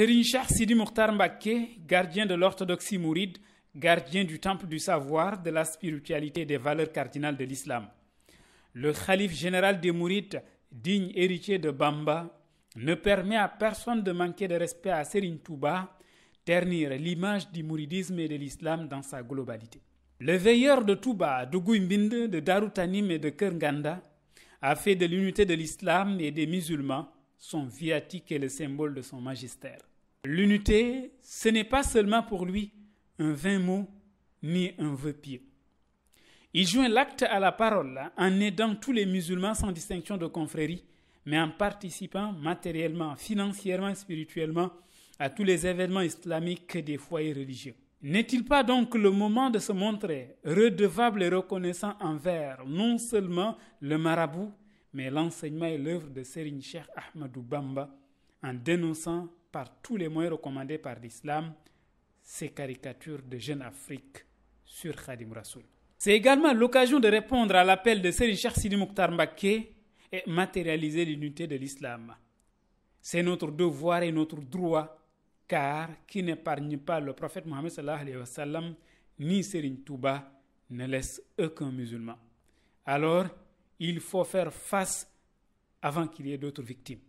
Serigne Shah Sidi Mokhtar Mbake, gardien de l'orthodoxie mouride, gardien du temple du savoir, de la spiritualité et des valeurs cardinales de l'islam. Le calife général des Mourides, digne héritier de Bamba, ne permet à personne de manquer de respect à Sérin Touba, ternir l'image du mouridisme et de l'islam dans sa globalité. Le veilleur de Touba, de de Darutanim et de Kernganda a fait de l'unité de l'islam et des musulmans son viatique et le symbole de son magistère. L'unité, ce n'est pas seulement pour lui un vain mot ni un vœu pieux. Il joint l'acte à la parole en aidant tous les musulmans sans distinction de confrérie, mais en participant matériellement, financièrement, et spirituellement à tous les événements islamiques des foyers religieux. N'est-il pas donc le moment de se montrer redevable et reconnaissant envers non seulement le marabout, mais l'enseignement et l'œuvre de Serigne Cheikh Ahmedou Bamba en dénonçant par tous les moyens recommandés par l'islam ces caricatures de jeunes Afrique sur Khadim Rassoul. C'est également l'occasion de répondre à l'appel de Shah Sidi Mouktar Mbake et matérialiser l'unité de l'islam. C'est notre devoir et notre droit, car qui n'épargne pas le prophète Mohammed alayhi wa sallam, ni Serine Touba ne laisse aucun musulman. Alors, il faut faire face avant qu'il y ait d'autres victimes.